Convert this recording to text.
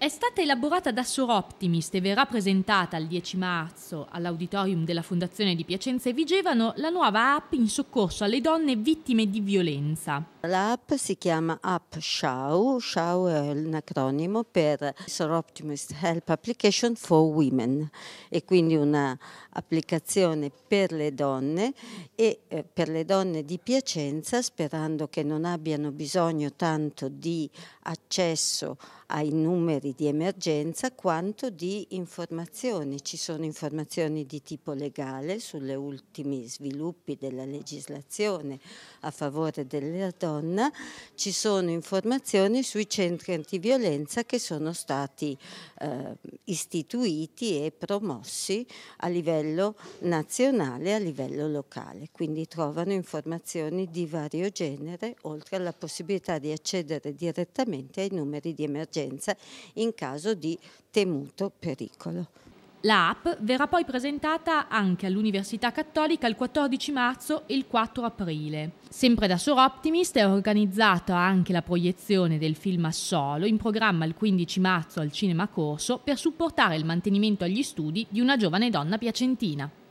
È stata elaborata da Soroptimist e verrà presentata il 10 marzo all'auditorium della Fondazione di Piacenza e Vigevano la nuova app in soccorso alle donne vittime di violenza. L'app si chiama App Show, Shao è un acronimo per Soroptimist Help Application for Women e quindi un'applicazione per le donne e eh, per le donne di Piacenza sperando che non abbiano bisogno tanto di accesso ai numeri sanitari di emergenza quanto di informazioni. Ci sono informazioni di tipo legale sulle ultimi sviluppi della legislazione a favore della donna, ci sono informazioni sui centri antiviolenza che sono stati eh, istituiti e promossi a livello nazionale e a livello locale. Quindi trovano informazioni di vario genere oltre alla possibilità di accedere direttamente ai numeri di emergenza in caso di temuto pericolo. L'app verrà poi presentata anche all'Università Cattolica il 14 marzo e il 4 aprile. Sempre da Soroptimist è organizzata anche la proiezione del film a solo in programma il 15 marzo al Cinema Corso per supportare il mantenimento agli studi di una giovane donna piacentina.